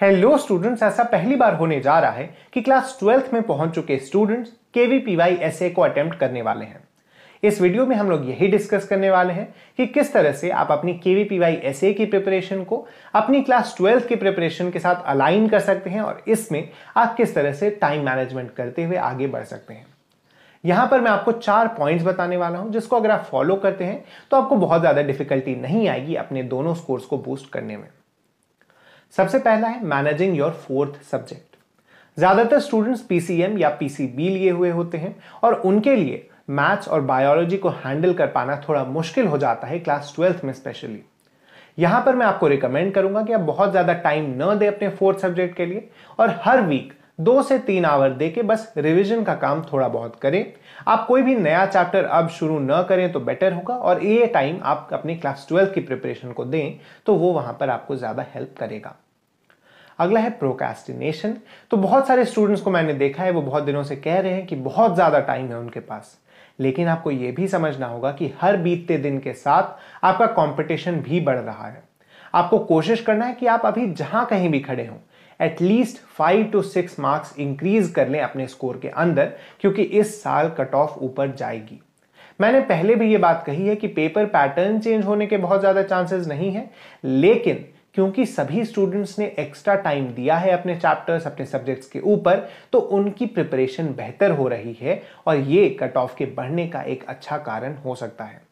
hello students ऐसा पहली बार होने जा रहा है कि क्लास ट्वेल्थ में पहुंच चुके स्टूडेंट्स के वी पी वाई एस को अटेम्प्ट करने वाले हैं इस वीडियो में हम लोग यही डिस्कस करने वाले हैं कि किस तरह से आप अपनी K V P Y S की प्रिपरेशन को अपनी क्लास ट्वेल्थ की प्रिपरेशन के साथ अलाइन कर सकते हैं और इसमें आप किस तरह से टाइम मैनेजमेंट करते हुए आगे बढ़ सकते हैं यहाँ पर मैं आपको चार पॉइंट्स बताने वाला हूँ जिसको अगर आप फॉलो करते हैं तो आपको बहुत ज़्यादा डिफिकल्टी नहीं आएगी अपने दोनों स्कोर्स को बूस्ट करने में सबसे पहला है मैनेजिंग योर फोर्थ सब्जेक्ट ज़्यादातर स्टूडेंट्स पीसीएम या पीसीबी लिए हुए होते हैं और उनके लिए मैथ्स और बायोलॉजी को हैंडल कर पाना थोड़ा मुश्किल हो जाता है क्लास ट्वेल्थ में स्पेशली यहां पर मैं आपको रिकमेंड करूंगा कि आप बहुत ज़्यादा टाइम न दे अपने फोर्थ सब्जेक्ट के लिए और हर वीक दो से तीन आवर दे के बस रिविजन का काम थोड़ा बहुत करें आप कोई भी नया चैप्टर अब शुरू न करें तो बेटर होगा और ये टाइम आप अपने क्लास ट्वेल्व की प्रिपरेशन को दें तो वो वहां पर आपको ज़्यादा हेल्प करेगा अगला है प्रोकास्टिनेशन तो बहुत सारे स्टूडेंट्स को मैंने देखा है वो बहुत दिनों से कह रहे हैं कि बहुत ज़्यादा टाइम है उनके पास लेकिन आपको यह भी समझना होगा कि हर बीतते दिन के साथ आपका कंपटीशन भी बढ़ रहा है आपको कोशिश करना है कि आप अभी जहां कहीं भी खड़े हों at least five to six marks increase कर लें अपने स्कोर के अंदर क्योंकि इस साल कट ऑफ ऊपर जाएगी मैंने पहले भी ये बात कही है कि पेपर पैटर्न चेंज होने के बहुत ज़्यादा चांसेस नहीं है लेकिन क्योंकि सभी स्टूडेंट्स ने एक्स्ट्रा टाइम दिया है अपने चैप्टर्स अपने सब्जेक्ट्स के ऊपर तो उनकी प्रिपरेशन बेहतर हो रही है और ये कट ऑफ के बढ़ने का एक अच्छा कारण हो सकता है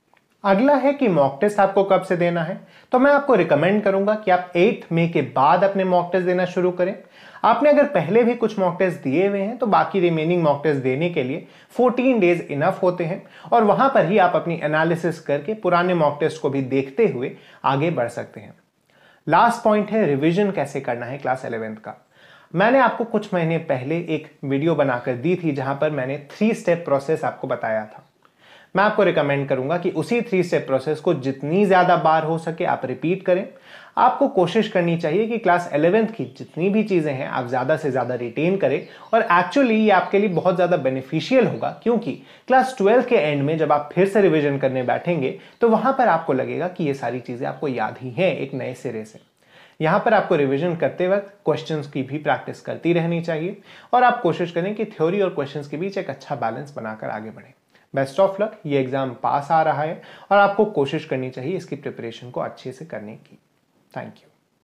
अगला है कि मॉक टेस्ट आपको कब से देना है तो मैं आपको रिकमेंड करूंगा कि आप एट्थ मे के बाद अपने मॉक टेस्ट देना शुरू करें आपने अगर पहले भी कुछ मॉक टेस्ट दिए हुए हैं तो बाकी रिमेनिंग मॉक टेस्ट देने के लिए 14 डेज इनफ होते हैं और वहां पर ही आप अपनी एनालिसिस करके पुराने मॉक टेस्ट को भी देखते हुए आगे बढ़ सकते हैं लास्ट पॉइंट है रिविजन कैसे करना है क्लास एलेवेंथ का मैंने आपको कुछ महीने पहले एक वीडियो बनाकर दी थी जहां पर मैंने थ्री स्टेप प्रोसेस आपको बताया था मैं आपको रिकमेंड करूंगा कि उसी थ्री स्टेप प्रोसेस को जितनी ज़्यादा बार हो सके आप रिपीट करें आपको कोशिश करनी चाहिए कि क्लास एलेवेंथ की जितनी भी चीज़ें हैं आप ज़्यादा से ज़्यादा रिटेन करें और एक्चुअली ये आपके लिए बहुत ज़्यादा बेनिफिशियल होगा क्योंकि क्लास ट्वेल्थ के एंड में जब आप फिर से रिविजन करने बैठेंगे तो वहाँ पर आपको लगेगा कि ये सारी चीज़ें आपको याद ही हैं एक नए सिरे से यहाँ पर आपको रिविजन करते वक्त क्वेश्चन की भी प्रैक्टिस करती रहनी चाहिए और आप कोशिश करें कि थ्योरी और क्वेश्चन के बीच एक अच्छा बैलेंस बनाकर आगे बढ़ें बेस्ट ऑफ लक ये एग्ज़ाम पास आ रहा है और आपको कोशिश करनी चाहिए इसकी प्रिपरेशन को अच्छे से करने की थैंक यू